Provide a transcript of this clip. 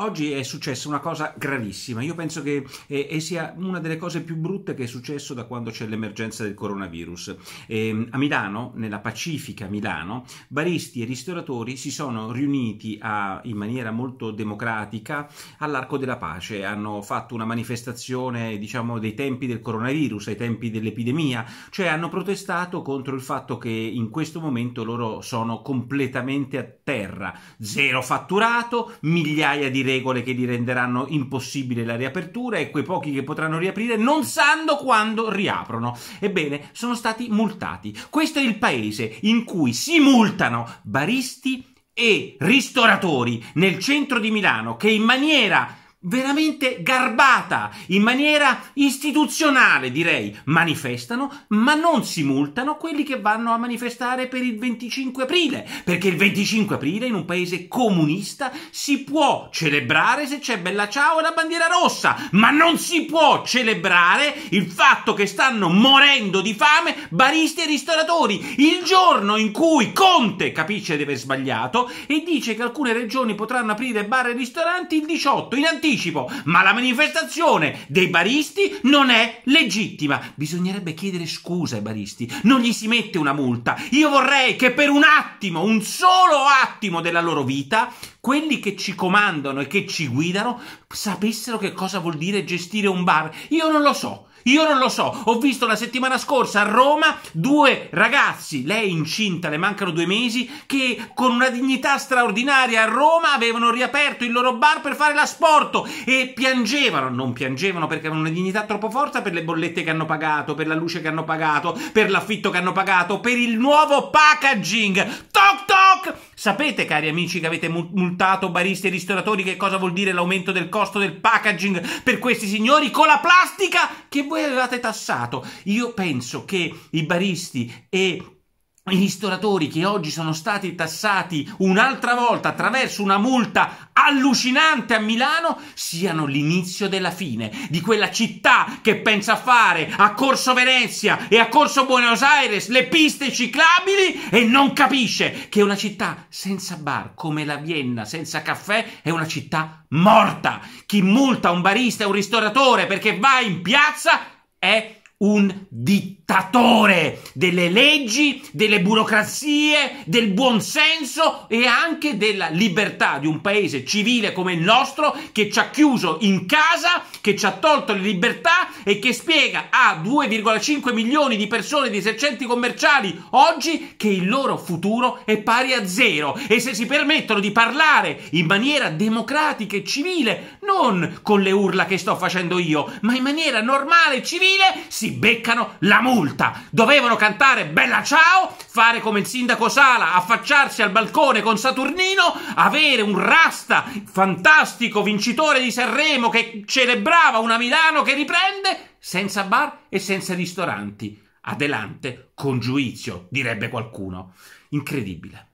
Oggi è successa una cosa gravissima, io penso che eh, sia una delle cose più brutte che è successo da quando c'è l'emergenza del coronavirus. Eh, a Milano, nella Pacifica Milano, baristi e ristoratori si sono riuniti a, in maniera molto democratica all'Arco della Pace, hanno fatto una manifestazione diciamo dei tempi del coronavirus, ai tempi dell'epidemia, cioè hanno protestato contro il fatto che in questo momento loro sono completamente a terra, zero fatturato, migliaia di regole che gli renderanno impossibile la riapertura e quei pochi che potranno riaprire non sanno quando riaprono. Ebbene, sono stati multati. Questo è il paese in cui si multano baristi e ristoratori nel centro di Milano che in maniera veramente garbata, in maniera istituzionale direi, manifestano, ma non si multano quelli che vanno a manifestare per il 25 aprile, perché il 25 aprile in un paese comunista si può celebrare se c'è Bella Ciao e la bandiera rossa, ma non si può celebrare il fatto che stanno morendo di fame baristi e ristoratori, il giorno in cui Conte capisce di aver sbagliato e dice che alcune regioni potranno aprire bar e ristoranti il 18 in anticipo partecipo, ma la manifestazione dei baristi non è legittima. Bisognerebbe chiedere scusa ai baristi, non gli si mette una multa. Io vorrei che per un attimo, un solo attimo della loro vita, quelli che ci comandano e che ci guidano sapessero che cosa vuol dire gestire un bar. Io non lo so. Io non lo so. Ho visto la settimana scorsa a Roma due ragazzi, lei incinta, le mancano due mesi, che con una dignità straordinaria a Roma avevano riaperto il loro bar per fare l'asporto e piangevano, non piangevano perché avevano una dignità troppo forte per le bollette che hanno pagato, per la luce che hanno pagato, per l'affitto che hanno pagato, per il nuovo packaging. Toc toc! Sapete, cari amici, che avete multato baristi e ristoratori che cosa vuol dire l'aumento del costo del packaging per questi signori con la plastica che voi avevate tassato. Io penso che i baristi e i ristoratori che oggi sono stati tassati un'altra volta attraverso una multa allucinante a Milano siano l'inizio della fine di quella città che pensa fare a Corso Venezia e a Corso Buenos Aires le piste ciclabili e non capisce che una città senza bar come la Vienna, senza caffè, è una città morta. Chi multa un barista e un ristoratore perché va in piazza è un dittatore delle leggi, delle burocrazie, del buonsenso e anche della libertà di un paese civile come il nostro che ci ha chiuso in casa, che ci ha tolto le libertà e che spiega a 2,5 milioni di persone, di esercenti commerciali oggi che il loro futuro è pari a zero e se si permettono di parlare in maniera democratica e civile, non con le urla che sto facendo io, ma in maniera normale e civile, si si beccano la multa. Dovevano cantare Bella Ciao, fare come il sindaco Sala, affacciarsi al balcone con Saturnino, avere un rasta fantastico vincitore di Sanremo che celebrava una Milano che riprende senza bar e senza ristoranti. Adelante con giudizio, direbbe qualcuno. Incredibile.